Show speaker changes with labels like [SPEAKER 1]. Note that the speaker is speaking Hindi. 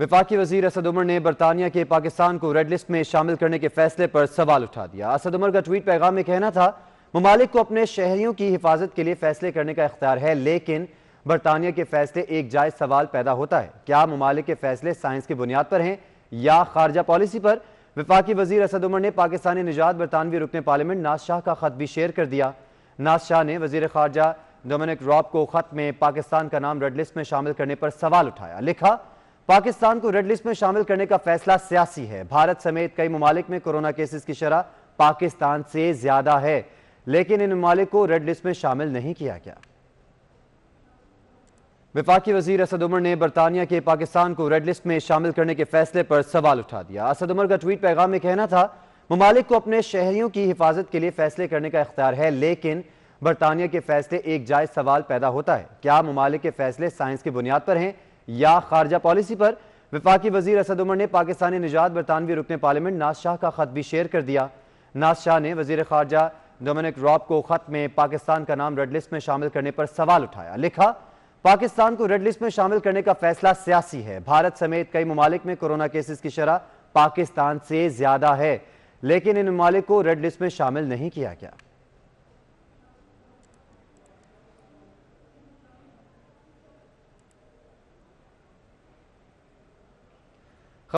[SPEAKER 1] विफाकी वजीर असद उमर ने बरतानिया के पाकिस्तान को रेड लिस्ट में शामिल करने के फैसले पर सवाल उठा दिया असद उमर का ट्वीट पैगाम में कहना था ममालिक को अपने शहरियों की हिफाजत के लिए फैसले करने का इख्तियार है लेकिन बरतानिया के फैसले एक जायज सवाल पैदा होता है क्या ममालिक के फैसले साइंस की बुनियाद पर हैं या खारजा पॉलिसी पर विफाकी वजीर असद उमर ने पाकिस्तानी निजात बरतानवी रुकन पार्लियामेंट नाज शाह का खत भी शेयर कर दिया नाज शाह ने वजीर खारजा डोमिनिक रॉब को खत में पाकिस्तान का नाम रेड लिस्ट में शामिल करने पर सवाल उठाया लिखा पाकिस्तान को रेड लिस्ट में शामिल करने का फैसला सियासी है भारत समेत कई ममालिक में कोरोना केसेस की शरह पाकिस्तान से ज्यादा है लेकिन इन ममालिक को रेड लिस्ट में शामिल नहीं किया गया विफाकी वजीर असद उमर ने बरतानिया के पाकिस्तान को रेड लिस्ट में शामिल करने के फैसले पर सवाल उठा दिया असद उमर का ट्वीट पैगाम में कहना था ममालिक को अपने शहरियों की हिफाजत के लिए फैसले करने का इख्तियार है लेकिन बरतानिया के फैसले एक जायज सवाल पैदा होता है क्या ममालिक के फैसले साइंस की बुनियाद पर हैं या खारजा पॉलिसी पर विफाकी वजीर असद उमर ने पाकिस्तानी निजात बरतानवी रुकन पार्लियामेंट नाज शाह का खत भी शेयर कर दिया नाज शाह ने वजीर खारजा डोमिनिक रॉब को खत में पाकिस्तान का नाम रेड लिस्ट में शामिल करने पर सवाल उठाया लिखा पाकिस्तान को रेड लिस्ट में शामिल करने का फैसला सियासी है भारत समेत कई ममालिक में कोरोना केसेस की शरह पाकिस्तान से ज्यादा है लेकिन इन ममालिक को रेड लिस्ट में शामिल नहीं किया गया